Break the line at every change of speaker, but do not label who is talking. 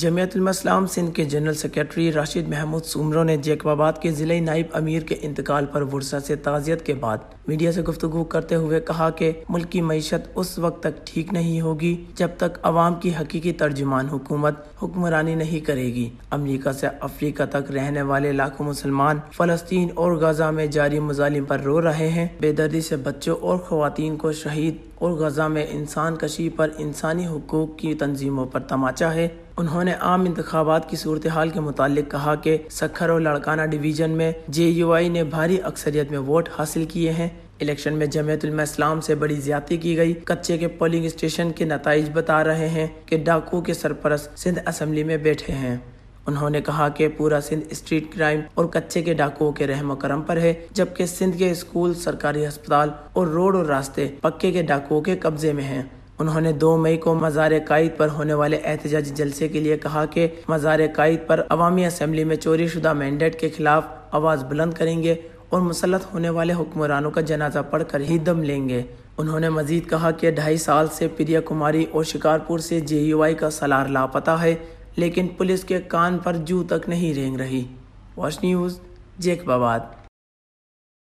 जमीयतलम सिंध के general secretary Rashid Mahmood Soomro ने जैकबाबाद के ज़िले नायब अमीर के इंतकाल पर वर्षा से ताज़ियत के बाद मीडिया से गुफ्तु करते हुए कहा कि मुल्क की मीशत उस वक्त तक ठीक नहीं होगी जब तक अवाम की हकीकी तर्जुमान हुकूमत हुक्मरानी नहीं करेगी अमरीका से अफ्रीका तक रहने वाले लाखों मुसलमान फ़लस्तीन और गजा में जारी मुजालिम पर रो रहे हैं बेदर्दी से बच्चों और खुवान को शहीद और गजा में इंसान कशी पर इंसानी हकूक़ की तंजीमों पर तमाचा है उन्होंने आम इंतबात की सूरत हाल के मुतालिक कहा कि सखर और लड़काना डिवीजन में जे यू आई ने भारी अक्सरियत में वोट हासिल किए हैं इलेक्शन में जमयतलमा इस्लाम से बड़ी ज्यादा की गई कच्चे के पोलिंग स्टेशन के नतज बता रहे हैं कि डाकू के सरपरस्त सिंध असम्बली में बैठे हैं उन्होंने कहा कि पूरा सिंध स्ट्रीट क्राइम और कच्चे के डाकुओं के रहम करम पर है जबकि सिंध के स्कूल सरकारी अस्पताल और रोड और रास्ते पक्के के डाकुओं के कब्जे में हैं उन्होंने 2 मई को मज़ार कायद पर होने वाले एहतजाजी जलसे के लिए कहा कि मज़ार कायद पर अवामी असम्बली में चोरी शुदा मैंडेट के खिलाफ आवाज़ बुलंद करेंगे और मुसलत होने वाले हुक्मरानों का जनाजा पढ़कर ही दम लेंगे उन्होंने मजीद कहा कि ढाई साल से प्रिया कुमारी और शिकारपुर से जे यू आई का सलार लापता है लेकिन पुलिस के कान पर जू तक नहीं रेंग रही वॉश न्यूज़ जेकबाबाद